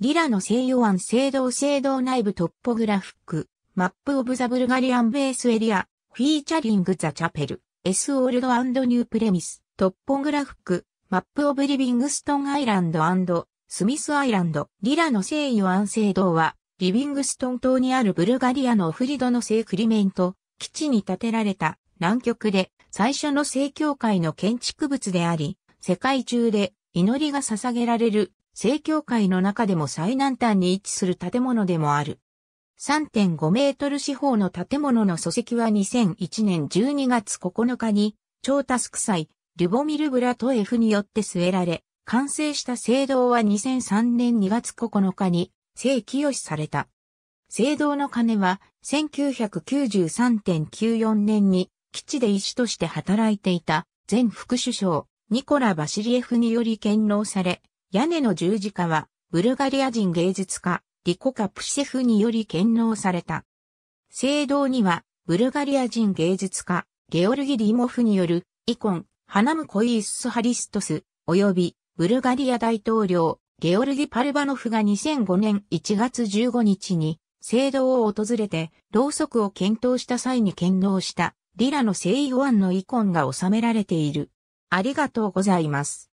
リラの西洋湾聖堂聖堂内部トッポグラフック、マップオブザブルガリアンベースエリア、フィーチャリングザチャペル、エスオールドニュープレミス、トッポグラフック、マップオブリビングストンアイランドスミスアイランド、リラの西洋湾聖堂は、リビングストン島にあるブルガリアのオフリドの聖クリメント、基地に建てられた南極で最初の聖教会の建築物であり、世界中で祈りが捧げられる正教会の中でも最南端に位置する建物でもある。3.5メートル四方の建物の礎石は2001年12月9日に、超タスク祭、リュボミル・ブラトエフによって据えられ、完成した聖堂は2003年2月9日に、正規しされた。聖堂の鐘は、1993.94年に、基地で医師として働いていた、前副首相、ニコラ・バシリエフにより献納され、屋根の十字架は、ブルガリア人芸術家、リコ・カプシェフにより建納された。聖堂には、ブルガリア人芸術家、ゲオルギ・リモフによる、イコン、ハナムコイ・イッス・ハリストス、及び、ブルガリア大統領、ゲオルギ・パルバノフが2005年1月15日に、聖堂を訪れて、ろうそくを検討した際に建納した、リラの聖イオアンのイコンが収められている。ありがとうございます。